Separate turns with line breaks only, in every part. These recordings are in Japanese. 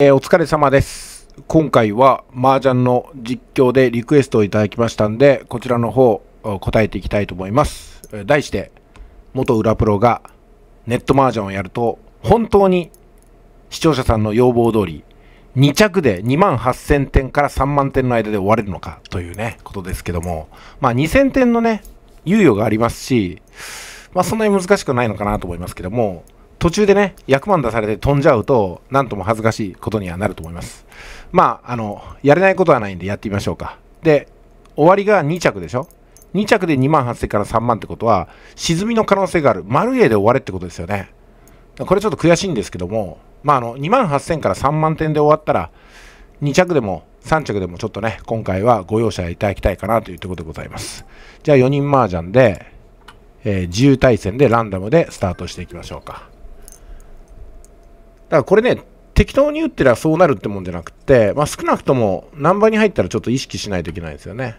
えー、お疲れ様です。今回は麻雀の実況でリクエストをいただきましたんで、こちらの方答えていきたいと思います。題して、元裏プロがネット麻雀をやると、本当に視聴者さんの要望通り、2着で2万8000点から3万点の間で終われるのかというね、ことですけども、まあ2000点のね、猶予がありますし、まあそんなに難しくないのかなと思いますけども、途中でね、役満出されて飛んじゃうと、なんとも恥ずかしいことにはなると思います。まあ、あの、やれないことはないんでやってみましょうか。で、終わりが2着でしょ ?2 着で2万8000から3万ってことは、沈みの可能性がある。丸 A で終われってことですよね。これちょっと悔しいんですけども、まあ、あの、2万8000から3万点で終わったら、2着でも3着でもちょっとね、今回はご容赦いただきたいかなというところでございます。じゃあ4人麻雀で、えー、自由対戦でランダムでスタートしていきましょうか。だからこれね、適当に打ってりゃそうなるってもんじゃなくて、まあ、少なくとも何倍に入ったらちょっと意識しないといけないですよね。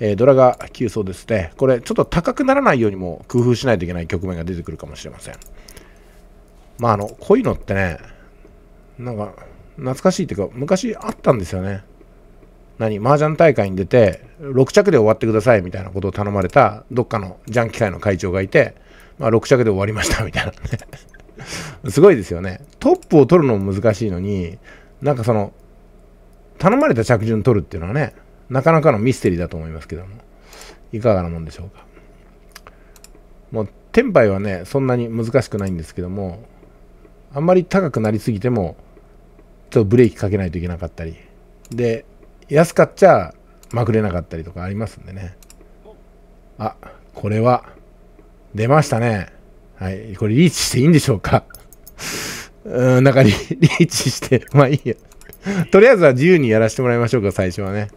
えー、ドラが急層ですね。これちょっと高くならないようにも工夫しないといけない局面が出てくるかもしれません。まああの、こういうのってね、なんか懐かしいっていうか昔あったんですよね。何麻雀大会に出て6着で終わってくださいみたいなことを頼まれたどっかのジャン機械の会長がいて、まあ、6着で終わりましたみたいなねすごいですよね。トップを取るのも難しいのに、なんかその、頼まれた着順取るっていうのはね、なかなかのミステリーだと思いますけども、いかがなもんでしょうか。もう、テンパイはね、そんなに難しくないんですけども、あんまり高くなりすぎても、ちょっとブレーキかけないといけなかったり、で、安かっちゃまくれなかったりとかありますんでね。あ、これは、出ましたね。はい、これリーチしていいんでしょうかうん、中にリーチして、まあいいや。とりあえずは自由にやらせてもらいましょうか、最初はね。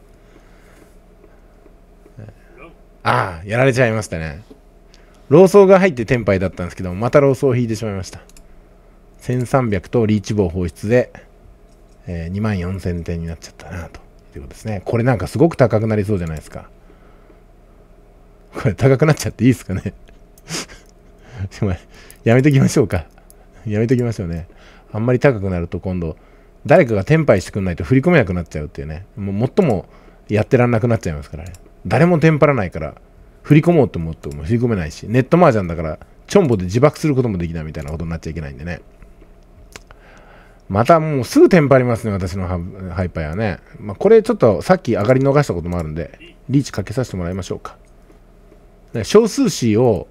ああ、やられちゃいましたね。老僧が入ってテンパイだったんですけどまた老僧を引いてしまいました。1300とリーチ棒放出で、えー、2万4000点になっちゃったなということですね。これなんかすごく高くなりそうじゃないですか。これ高くなっちゃっていいですかね やめときましょうか。やめときますよね。あんまり高くなると今度、誰かが転イしてくんないと振り込めなくなっちゃうっていうね。もう最もやってらんなくなっちゃいますからね。誰もテンパらないから、振り込もうと思っても振り込めないし、ネット麻雀だから、チョンボで自爆することもできないみたいなことになっちゃいけないんでね。またもうすぐテンパりますね、私のハイパイはね。まあ、これちょっとさっき上がり逃したこともあるんで、リーチかけさせてもらいましょうか。少数詞を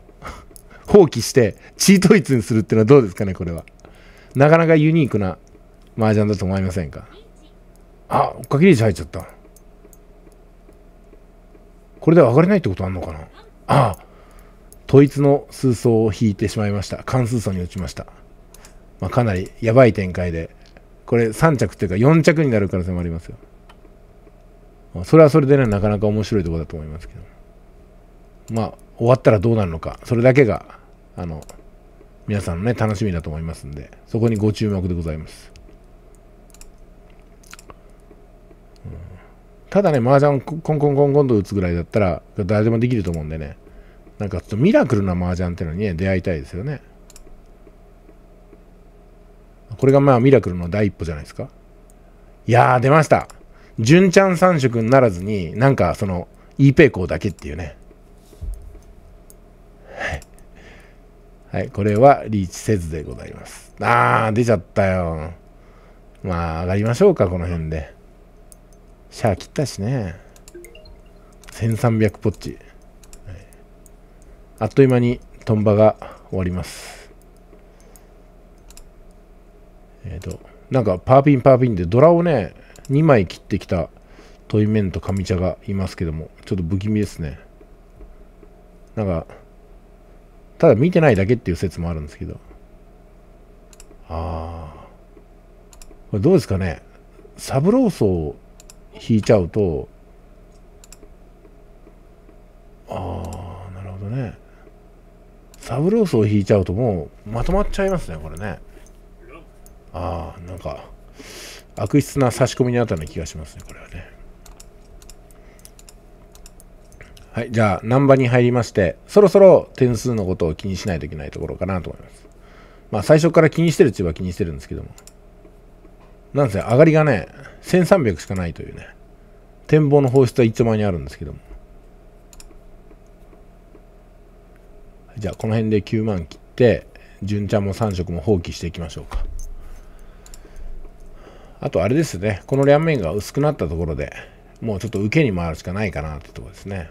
放棄してチートイツにするっていうのはどうですかねこれはなかなかユニークな麻雀だと思いませんかあ追っかけリーチ入っちゃったこれで上がれないってことあんのかなああ統一の数層を引いてしまいました関数層に落ちました、まあ、かなりやばい展開でこれ3着っていうか4着になる可能性もありますよそれはそれでねなかなか面白いところだと思いますけどまあ終わったらどうなるのか、それだけが、あの、皆さんのね、楽しみだと思いますんで、そこにご注目でございます。ただね、麻雀コンコンコンコンと打つぐらいだったら、誰でもできると思うんでね、なんかちょっとミラクルな麻雀っていうのにね、出会いたいですよね。これがまあミラクルの第一歩じゃないですか。いやー、出ました。純ちゃん三色にならずに、なんかその、イーペイコーだけっていうね。はい、これはリーチせずでございます。あー、出ちゃったよ。まあ、上がりましょうか、この辺で。シャア切ったしね。1300ポッチ。はい、あっという間にトンバが終わります。えっ、ー、と、なんかパーピンパーピンでドラをね、2枚切ってきたトイメンとカミチャがいますけども、ちょっと不気味ですね。なんか、ただ見てないだけっていう説もあるんですけど。ああ。これどうですかね。サブローソを引いちゃうと、ああ、なるほどね。サブローを引いちゃうともうまとまっちゃいますね、これね。ああ、なんか、悪質な差し込みにあったような気がしますね、これはね。はい、じゃあ、難波に入りまして、そろそろ点数のことを気にしないといけないところかなと思います。まあ、最初から気にしてるっちは気にしてるんですけども。なんせ、上がりがね、1300しかないというね、展望の放出は一丁前にあるんですけども。じゃあ、この辺で9万切って、純ちゃんも3色も放棄していきましょうか。あと、あれですね、この両面が薄くなったところで、もうちょっと受けに回るしかないかなってとこですね。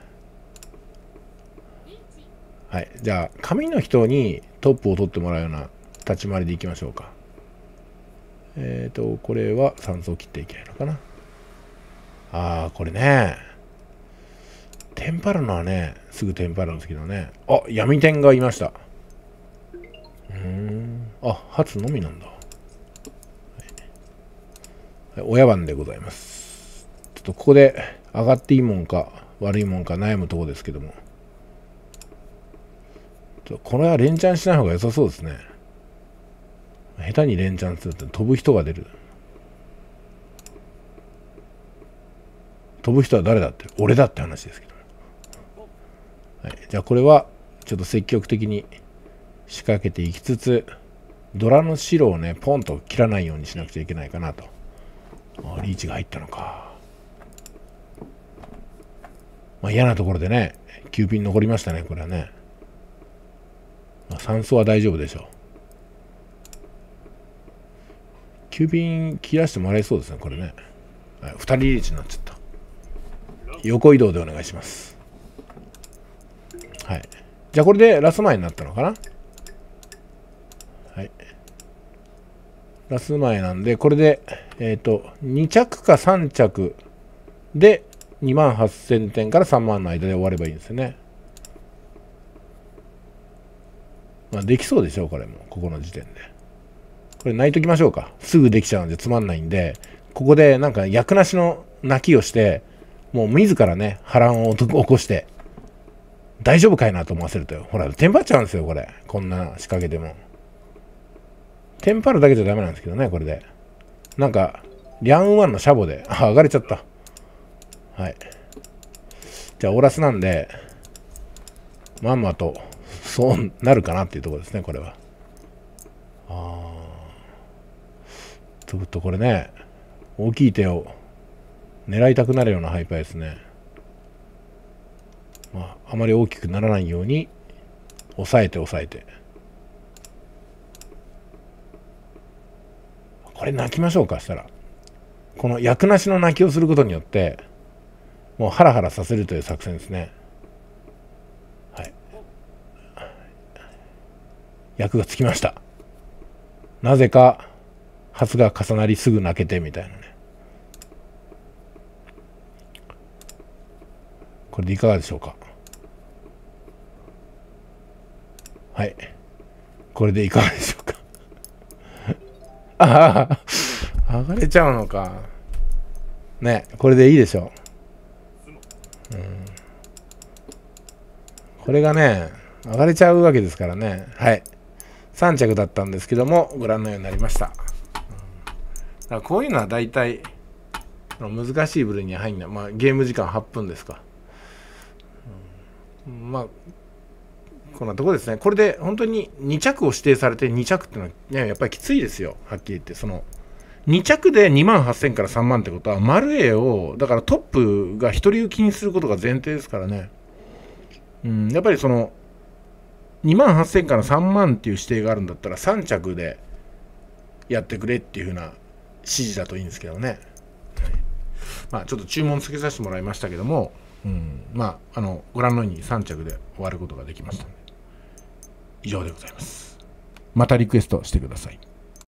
はい。じゃあ、神の人にトップを取ってもらうような立ち回りでいきましょうか。えっ、ー、と、これは3層切っていけないのかな。ああ、これね。テンパるのはね、すぐテンパるんですけどね。あ、闇天がいました。うーん。あ、初のみなんだ。はい、親番でございます。ちょっとここで上がっていいもんか悪いもんか悩むとこですけども。これは連チャンしない方が良さそうですね。下手に連チャンすると飛ぶ人が出る。飛ぶ人は誰だって俺だって話ですけど、はい、じゃあこれはちょっと積極的に仕掛けていきつつドラの白をねポンと切らないようにしなくちゃいけないかなとあリーチが入ったのか、まあ、嫌なところでね9ピン残りましたねこれはねまあ、酸素は大丈夫でしょう。急便切らしてもらえそうですね、これね。はい、2人リーチになっちゃった。横移動でお願いします。はい。じゃあこれでラス前になったのかなはい。ラス前なんで、これで、えっ、ー、と、2着か3着で2万8000点から3万の間で終わればいいんですよね。まあ、できそうでしょこれも。ここの時点で。これ泣いときましょうか。すぐできちゃうんでつまんないんで、ここでなんか役なしの泣きをして、もう自らね、波乱を起こして、大丈夫かいなと思わせるとよ。ほら、テンパっちゃうんですよ、これ。こんな仕掛けでも。テンパるだけじゃダメなんですけどね、これで。なんか、リャンワンのシャボで、あ、上がれちゃった。はい。じゃあ、オーラスなんで、まんまとそうなるかなっていうところですね、これは。ああ。ちょっとこれね、大きい手を狙いたくなるようなハイパーですね。まあ、あまり大きくならないように、抑えて抑えて。これ泣きましょうか、したら。この役なしの泣きをすることによって、もうハラハラさせるという作戦ですね。役がつきました。なぜか、発が重なりすぐ泣けてみたいなね。これでいかがでしょうかはい。これでいかがでしょうか ああ、剥がれちゃうのか。ね、これでいいでしょう。うん。これがね、剥がれちゃうわけですからね。はい。3着だったんですけどもご覧のようになりました、うん、だからこういうのは大体難しい部類に入んない、まあ、ゲーム時間8分ですか、うん、まあこんなとこですねこれで本当に2着を指定されて2着っていうのは、ね、やっぱりきついですよはっきり言ってその2着で2万8000から3万ってことはマルエをだからトップが独人行きにすることが前提ですからねうんやっぱりその2万8000から3万っていう指定があるんだったら3着でやってくれっていうふうな指示だといいんですけどね、はい、まあ、ちょっと注文つけさせてもらいましたけども、うん、まああのご覧のように3着で終わることができましたで以上でございますまたリクエストしてください